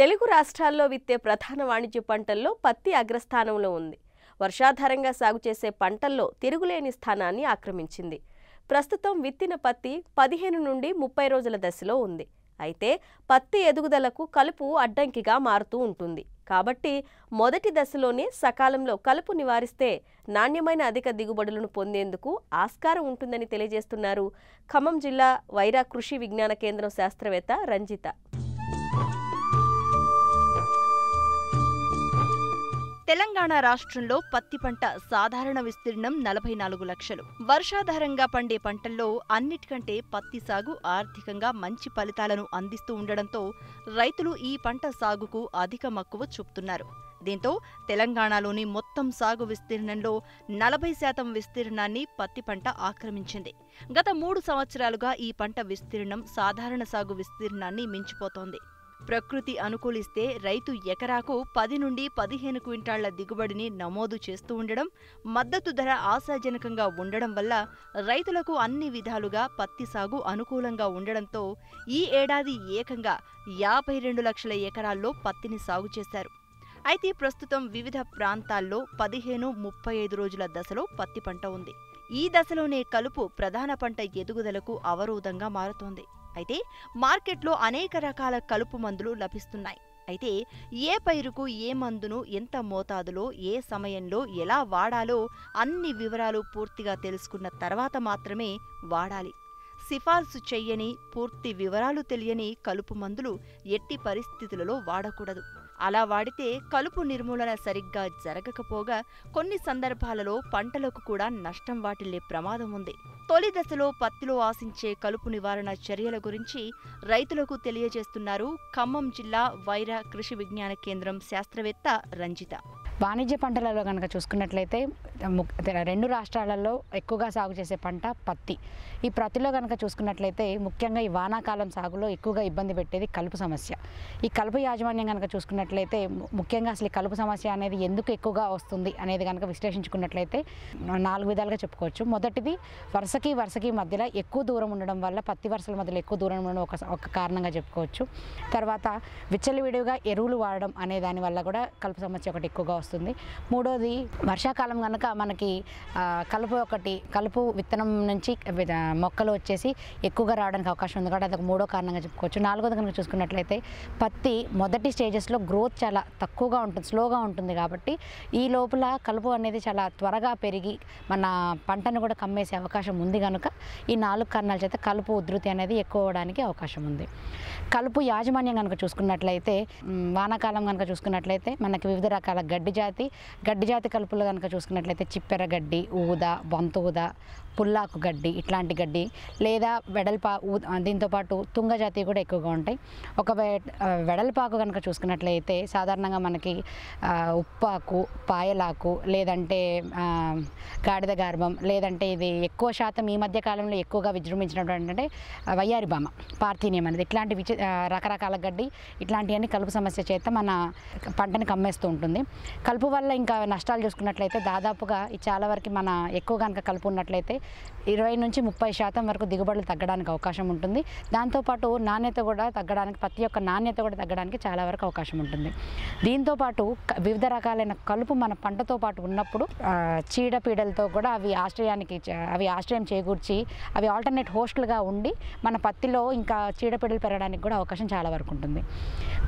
తెలుగు రాష్ట్రాల్లో విత్తే ప్రధాన వాణిజ్య పంటల్లో పత్తి అగ్రస్థానంలో ఉంది వర్షాధారంగా సాగు చేసే పంటల్లో తిరుగులేని స్థానాన్ని ఆక్రమించింది ప్రస్తుతం విత్తిన పత్తి పదిహేను నుండి ముప్పై రోజుల దశలో ఉంది అయితే పత్తి ఎదుగుదలకు కలుపు అడ్డంకిగా మారుతూ ఉంటుంది కాబట్టి మొదటి దశలోనే సకాలంలో కలుపు నివారిస్తే నాణ్యమైన అధిక దిగుబడులను పొందేందుకు ఆస్కారం ఉంటుందని తెలియజేస్తున్నారు ఖమ్మం జిల్లా వైరా కృషి విజ్ఞాన కేంద్రం శాస్త్రవేత్త రంజిత తెలంగాణ రాష్ట్రంలో పత్తి పంట సాధారణ విస్తీర్ణం నలభై నాలుగు లక్షలు వర్షాధారంగా పండే పంటల్లో అన్నిటికంటే పత్తి సాగు ఆర్థికంగా మంచి ఫలితాలను అందిస్తూ ఉండడంతో రైతులు ఈ పంట సాగుకు అధిక మక్కువ చూపుతున్నారు దీంతో తెలంగాణలోని మొత్తం సాగు విస్తీర్ణంలో నలభై శాతం విస్తీర్ణాన్ని పత్తి పంట ఆక్రమించింది గత మూడు సంవత్సరాలుగా ఈ పంట విస్తీర్ణం సాధారణ సాగు విస్తీర్ణాన్ని మించిపోతోంది ప్రకృతి అనుకూలిస్తే రైతు ఎకరాకు పది నుండి పదిహేను క్వింటాళ్ల దిగుబడిని నమోదు చేస్తూ ఉండడం మద్దతు ధర ఆశాజనకంగా ఉండడం వల్ల రైతులకు అన్ని విధాలుగా పత్తి సాగు అనుకూలంగా ఉండడంతో ఈ ఏడాది ఏకంగా యాభై రెండు లక్షల ఎకరాల్లో పత్తిని సాగు చేశారు అయితే ప్రస్తుతం వివిధ ప్రాంతాల్లో పదిహేను ముప్పై ఐదు రోజుల దశలో పత్తి పంట ఉంది ఈ దశలోనే కలుపు ప్రధాన పంట ఎదుగుదలకు అవరోధంగా మారుతోంది అయితే మార్కెట్లో అనేక రకాల కలుపు మందులు లభిస్తున్నాయి అయితే ఏ పైరుకు ఏ మందును ఎంత మోతాదులో ఏ సమయంలో ఎలా వాడాలో అన్ని వివరాలు పూర్తిగా తెలుసుకున్న తర్వాత మాత్రమే వాడాలి సిఫార్సు చెయ్యని పూర్తి వివరాలు తెలియని కలుపు మందులు ఎట్టి పరిస్థితులలో వాడకూడదు అలా వాడితే కలుపు నిర్మూలన సరిగ్గా జరగకపోగా కొన్ని సందర్భాలలో పంటలకు కూడా నష్టం వాటిల్లే ప్రమాదం ఉంది తొలి దశలో పత్తిలో ఆశించే కలుపు నివారణ చర్యల గురించి రైతులకు తెలియజేస్తున్నారు ఖమ్మం జిల్లా వైరా కృషి విజ్ఞాన కేంద్రం శాస్త్రవేత్త రంజిత వాణిజ్య పంటలలో కనుక చూసుకున్నట్లయితే రెండు రాష్ట్రాలలో ఎక్కువగా సాగు చేసే పంట పత్తి ఈ పత్తిలో కనుక చూసుకున్నట్లయితే ముఖ్యంగా ఈ వానాకాలం సాగులో ఎక్కువగా ఇబ్బంది పెట్టేది కలుపు సమస్య ఈ కలుపు యాజమాన్యం కనుక చూసుకున్నట్లయితే ముఖ్యంగా అసలు ఈ కలుపు సమస్య అనేది ఎందుకు ఎక్కువగా వస్తుంది అనేది కనుక విశ్లేషించుకున్నట్లయితే నాలుగు విధాలుగా చెప్పుకోవచ్చు మొదటిది వరుసకి వరుసకి మధ్యలో ఎక్కువ దూరం ఉండడం వల్ల పత్తి వరుసల మధ్యలో ఎక్కువ దూరం ఉండడం ఒక ఒక కారణంగా చెప్పుకోవచ్చు తర్వాత విచ్చలవిడిగా ఎరువులు వాడడం అనే దానివల్ల కూడా కలుపు సమస్య ఒకటి ఎక్కువగా వస్తుంది వస్తుంది మూడోది వర్షాకాలం కనుక మనకి కలుపు ఒకటి కలుపు విత్తనం నుంచి మొక్కలు వచ్చేసి ఎక్కువగా రావడానికి అవకాశం ఉంది కాబట్టి అదొక మూడో కారణంగా చెప్పుకోవచ్చు నాలుగోది కనుక చూసుకున్నట్లయితే పత్తి మొదటి స్టేజెస్లో గ్రోత్ చాలా తక్కువగా ఉంటుంది స్లోగా ఉంటుంది కాబట్టి ఈ లోపల కలుపు అనేది చాలా త్వరగా పెరిగి మన పంటను కూడా కమ్మేసే అవకాశం ఉంది కనుక ఈ నాలుగు కారణాల చేత కలుపు ఉధృతి అనేది ఎక్కువ అవడానికి అవకాశం ఉంది కలుపు యాజమాన్యం కనుక చూసుకున్నట్లయితే వానాకాలం కనుక చూసుకున్నట్లయితే మనకి వివిధ రకాల గడ్డి జాతి గడ్డి జాతి కలుపులు కనుక చూసుకున్నట్లయితే చిప్పెర గడ్డి ఊద బొంత ఊద పుల్లాకు గడ్డి ఇట్లాంటి గడ్డి లేదా వెడల్పా దీంతోపాటు తుంగజాతి కూడా ఎక్కువగా ఉంటాయి ఒక వెడల్పాకు కనుక చూసుకున్నట్లయితే సాధారణంగా మనకి ఉప్పాకు పాయలాకు లేదంటే గాడిద గార్భం లేదంటే ఇది ఎక్కువ శాతం ఈ మధ్య కాలంలో ఎక్కువగా విజృంభించినటువంటి ఏంటంటే వయ్యారి బామ పార్థీనియం అనేది ఇట్లాంటి విచి రకరకాల గడ్డి ఇట్లాంటివన్నీ కలుపు సమస్య చేత మన పంటని కమ్మేస్తూ ఉంటుంది కలుపు వల్ల ఇంకా నష్టాలు చూసుకున్నట్లయితే దాదాపుగా చాలా వరకు మన ఎక్కువ కనుక కలుపు ఉన్నట్లయితే ఇరవై నుంచి ముప్పై శాతం వరకు దిగుబడులు తగ్గడానికి అవకాశం ఉంటుంది దాంతోపాటు నాణ్యత కూడా తగ్గడానికి ప్రతి ఒక్క నాణ్యత కూడా తగ్గడానికి చాలా వరకు అవకాశం ఉంటుంది దీంతోపాటు వివిధ రకాలైన కలుపు మన పంటతో పాటు ఉన్నప్పుడు చీడపీడలతో కూడా అవి ఆశ్రయానికి అవి ఆశ్రయం చేకూర్చి అవి ఆల్టర్నేట్ హోస్టల్గా ఉండి మన పత్తిలో ఇంకా చీడపీడలు పెరగడానికి కూడా అవకాశం చాలా వరకు ఉంటుంది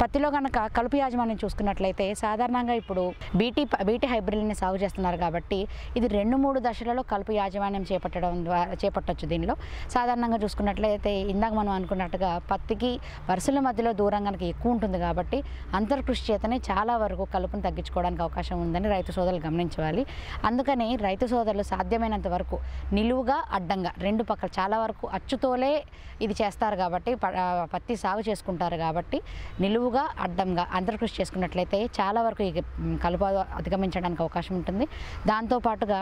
పత్తిలో కనుక కలుపు యాజమాన్యం చూసుకున్నట్లయితే సాధారణంగా ఇప్పుడు బీటీ బీటీ హైబ్రిడ్ని సాగు చేస్తున్నారు కాబట్టి ఇది రెండు మూడు దశలలో కలుపు యాజమాన్యం చే చేపట్టడం ద్వారా చేపట్టచ్చు దీనిలో సాధారణంగా చూసుకున్నట్లయితే ఇందాక మనం అనుకున్నట్టుగా పత్తికి వరుసల మధ్యలో దూరం కనుక ఎక్కువ ఉంటుంది కాబట్టి అంతర్కృషి చేతనే చాలా వరకు కలుపును తగ్గించుకోవడానికి అవకాశం ఉందని రైతు సోదరులు గమనించాలి అందుకని రైతు సోదరులు సాధ్యమైనంత వరకు నిలువుగా అడ్డంగా రెండు పక్కల చాలా వరకు అచ్చుతోలే ఇది చేస్తారు కాబట్టి పత్తి సాగు చేసుకుంటారు కాబట్టి నిలువుగా అడ్డంగా అంతర్కృషి చేసుకున్నట్లయితే చాలా వరకు ఈ కలుపు అధిగమించడానికి అవకాశం ఉంటుంది దాంతోపాటుగా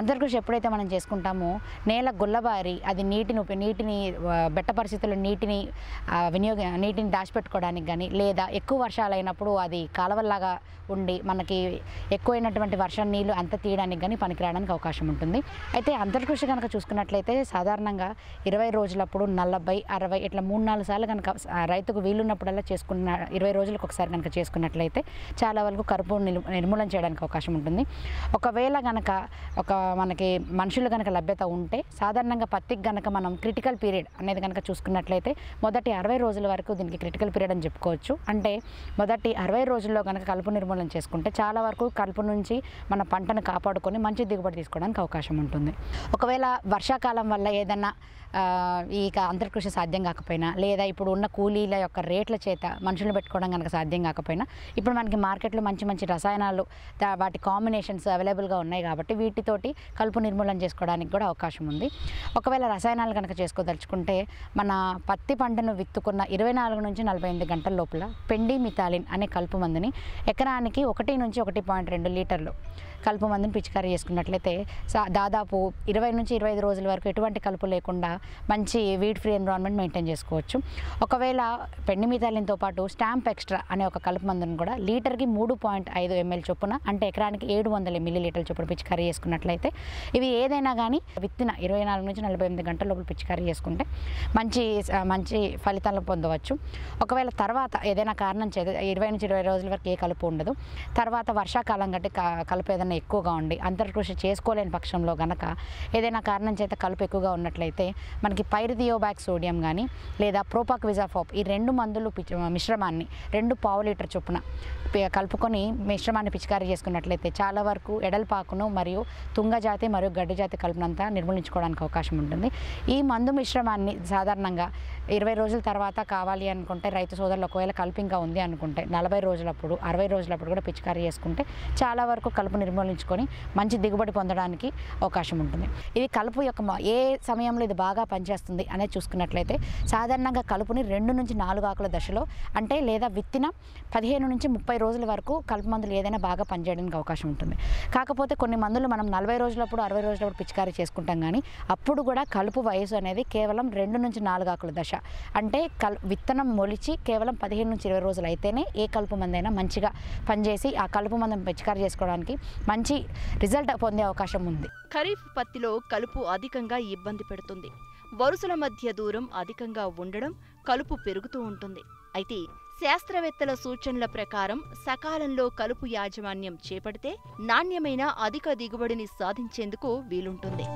అంతర్కృషి ఎప్పుడైతే మనం చేసుకుంటామో ప్రభుత్వము నేల గుల్లబారి అది నీటిని నీటిని బెట్ట పరిస్థితుల్లో నీటిని వినియోగ నీటిని దాచిపెట్టుకోవడానికి కానీ లేదా ఎక్కువ వర్షాలు అయినప్పుడు అది కాలవల్లాగా ఉండి మనకి ఎక్కువైనటువంటి వర్షం నీళ్ళు అంత తీయడానికి కానీ పనికిరాడానికి అవకాశం ఉంటుంది అయితే అంతర్కృషి కనుక చూసుకున్నట్లయితే సాధారణంగా ఇరవై రోజులప్పుడు నలభై అరవై ఇట్లా మూడు నాలుగు సార్లు కనుక రైతుకు వీలున్నప్పుడల్లా చేసుకున్న ఇరవై రోజులకు ఒకసారి కనుక చేసుకున్నట్లయితే చాలా వరకు కరుపు నిర్మూలన చేయడానికి అవకాశం ఉంటుంది ఒకవేళ కనుక ఒక మనకి మనుషులు కనుక లభ్యత లభ్యత ఉంటే సాధారణంగా పత్తికి కనుక మనం క్రిటికల్ పీరియడ్ అనేది కనుక చూసుకున్నట్లయితే మొదటి అరవై రోజుల వరకు దీనికి క్రిటికల్ పీరియడ్ అని చెప్పుకోవచ్చు అంటే మొదటి అరవై రోజుల్లో కనుక కలుపు నిర్మూలన చేసుకుంటే చాలా వరకు కలుపు నుంచి మన పంటను కాపాడుకొని మంచి దిగుబడి తీసుకోవడానికి అవకాశం ఉంటుంది ఒకవేళ వర్షాకాలం వల్ల ఏదన్నా ఈ అంతర్కృషి సాధ్యం కాకపోయినా లేదా ఇప్పుడు ఉన్న కూలీల యొక్క రేట్ల చేత మనుషులు పెట్టుకోవడం కనుక సాధ్యం కాకపోయినా ఇప్పుడు మనకి మార్కెట్లో మంచి మంచి రసాయనాలు వాటి కాంబినేషన్స్ అవైలబుల్గా ఉన్నాయి కాబట్టి వీటితోటి కలుపు నిర్మూలన చేసుకోవడానికి కూడా కూడా అవకాశం ఉంది ఒకవేళ రసాయనాలు కనుక చేసుకోదలుచుకుంటే మన పత్తి పంటను విత్తుకున్న ఇరవై నాలుగు నుంచి నలభై ఎనిమిది గంటల లోపల పెండి మిథాలిన్ అనే కలుపు మందుని ఎకరానికి ఒకటి నుంచి ఒకటి పాయింట్ రెండు లీటర్లు కలుపు మందుని పిచికారీ చేసుకున్నట్లయితే దాదాపు ఇరవై నుంచి ఇరవై ఐదు రోజుల వరకు ఎటువంటి కలుపు లేకుండా మంచి వీడ్ ఫ్రీ ఎన్విరాన్మెంట్ మెయింటైన్ చేసుకోవచ్చు ఒకవేళ పెండి మిథాలిన్తో పాటు స్టాంప్ ఎక్స్ట్రా అనే ఒక కలుపు మందును కూడా లీటర్కి మూడు పాయింట్ ఐదు ఎంఎల్ చొప్పున అంటే ఎకరానికి ఏడు వందల లీటర్ చొప్పున పిచికారీ చేసుకున్నట్లయితే ఇవి ఏదైనా కానీ విత్తిన ఇరవై నాలుగు నుంచి నలభై ఎనిమిది గంటల లోపల పిచికారీ చేసుకుంటే మంచి మంచి ఫలితాలు పొందవచ్చు ఒకవేళ తర్వాత ఏదైనా కారణం చేత ఇరవై నుంచి ఇరవై రోజుల వరకు ఏ కలుపు ఉండదు తర్వాత వర్షాకాలం కంటే కలుపు ఏదైనా ఎక్కువగా ఉండి అంతర్కృషి చేసుకోలేని పక్షంలో కనుక ఏదైనా కారణం చేత కలుపు ఎక్కువగా ఉన్నట్లయితే మనకి పైరిథియోబ్యాక్ సోడియం కానీ లేదా ప్రోపాక్ విజాఫోప్ ఈ రెండు మందులు మిశ్రమాన్ని రెండు పావు లీటర్ చొప్పున కలుపుకొని మిశ్రమాన్ని పిచికారీ చేసుకున్నట్లయితే చాలా వరకు ఎడల్పాకును మరియు తుంగజాతి మరియు గడ్డి జాతి కలుపునంత విధంగా నిర్మూలించుకోవడానికి అవకాశం ఉంటుంది ఈ మందు మిశ్రమాన్ని సాధారణంగా ఇరవై రోజుల తర్వాత కావాలి అనుకుంటే రైతు సోదరులు ఒకవేళ కల్పింగా ఉంది అనుకుంటే నలభై రోజులప్పుడు అరవై రోజులప్పుడు కూడా పిచికారీ చేసుకుంటే చాలా వరకు కలుపు నిర్మూలించుకొని మంచి దిగుబడి పొందడానికి అవకాశం ఉంటుంది ఇది కలుపు యొక్క ఏ సమయంలో ఇది బాగా పనిచేస్తుంది అనేది చూసుకున్నట్లయితే సాధారణంగా కలుపుని రెండు నుంచి నాలుగు ఆకుల దశలో అంటే లేదా విత్తిన పదిహేను నుంచి ముప్పై రోజుల వరకు కలుపు మందులు ఏదైనా బాగా పనిచేయడానికి అవకాశం ఉంటుంది కాకపోతే కొన్ని మందులు మనం నలభై రోజులప్పుడు అరవై రోజులప్పుడు పిచికారీ చేసుకుంటాం చేసుకుంటాం కానీ అప్పుడు కూడా కలుపు వయసు అనేది కేవలం రెండు నుంచి నాలుగు ఆకుల దశ అంటే కల్ విత్తనం మొలిచి కేవలం పదిహేను నుంచి ఇరవై రోజులు అయితేనే ఏ కలుపు మందైనా మంచిగా పనిచేసి ఆ కలుపు మందం పిచికారి చేసుకోవడానికి మంచి రిజల్ట్ పొందే అవకాశం ఉంది ఖరీఫ్ పత్తిలో కలుపు అధికంగా ఇబ్బంది పెడుతుంది వరుసల మధ్య దూరం అధికంగా ఉండడం కలుపు పెరుగుతూ ఉంటుంది అయితే శాస్త్రవేత్తల సూచనల ప్రకారం సకాలంలో కలుపు యాజమాన్యం చేపడితే నాణ్యమైన అధిక దిగుబడిని సాధించేందుకు వీలుంటుంది